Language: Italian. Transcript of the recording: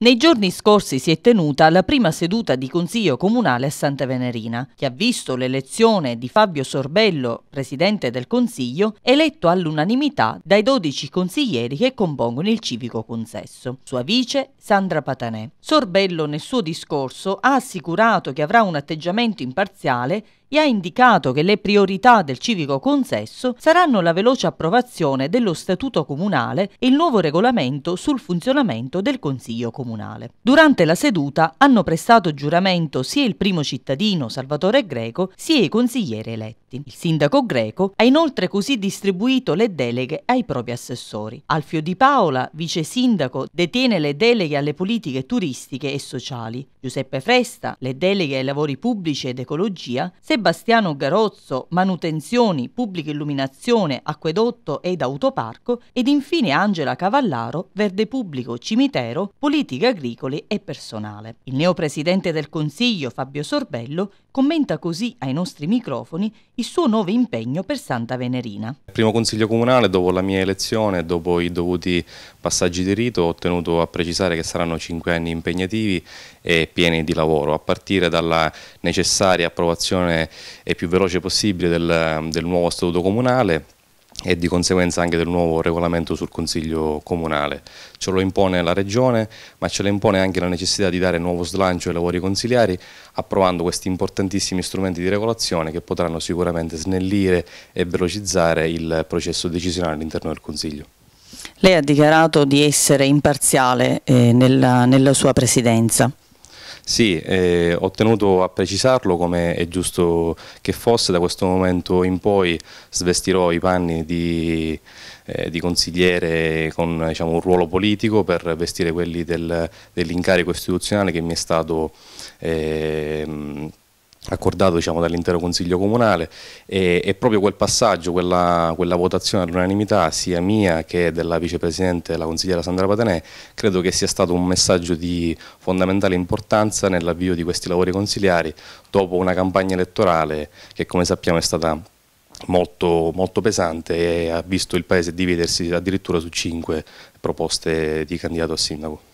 Nei giorni scorsi si è tenuta la prima seduta di Consiglio Comunale a Santa Venerina, che ha visto l'elezione di Fabio Sorbello, Presidente del Consiglio, eletto all'unanimità dai 12 consiglieri che compongono il civico consesso. Sua vice, Sandra Patanè. Sorbello nel suo discorso ha assicurato che avrà un atteggiamento imparziale e ha indicato che le priorità del civico consesso saranno la veloce approvazione dello statuto comunale e il nuovo regolamento sul funzionamento del Consiglio comunale. Durante la seduta hanno prestato giuramento sia il primo cittadino Salvatore Greco sia i consiglieri eletti eletti. Il sindaco greco ha inoltre così distribuito le deleghe ai propri assessori. Alfio Di Paola, vice sindaco, detiene le deleghe alle politiche turistiche e sociali, Giuseppe Fresta le deleghe ai lavori pubblici ed ecologia, Sebastiano Garozzo manutenzioni, pubblica illuminazione, acquedotto ed autoparco ed infine Angela Cavallaro verde pubblico, cimitero, politiche agricole e personale. Il neopresidente del Consiglio Fabio Sorbello commenta così ai nostri microfoni il suo nuovo impegno per Santa Venerina. Il primo consiglio comunale, dopo la mia elezione e dopo i dovuti passaggi di rito, ho tenuto a precisare che saranno cinque anni impegnativi e pieni di lavoro, a partire dalla necessaria approvazione e più veloce possibile del, del nuovo statuto comunale, e di conseguenza anche del nuovo regolamento sul Consiglio Comunale. Ce lo impone la Regione, ma ce lo impone anche la necessità di dare nuovo slancio ai lavori consiliari, approvando questi importantissimi strumenti di regolazione che potranno sicuramente snellire e velocizzare il processo decisionale all'interno del Consiglio. Lei ha dichiarato di essere imparziale eh, nella, nella sua presidenza. Sì, eh, ho tenuto a precisarlo come è giusto che fosse, da questo momento in poi svestirò i panni di, eh, di consigliere con diciamo, un ruolo politico per vestire quelli del, dell'incarico istituzionale che mi è stato... Eh, accordato diciamo, dall'intero Consiglio Comunale e, e proprio quel passaggio, quella, quella votazione all'unanimità sia mia che della Vicepresidente, la consigliera Sandra Patenè, credo che sia stato un messaggio di fondamentale importanza nell'avvio di questi lavori consiliari dopo una campagna elettorale che come sappiamo è stata molto, molto pesante e ha visto il Paese dividersi addirittura su cinque proposte di candidato a sindaco.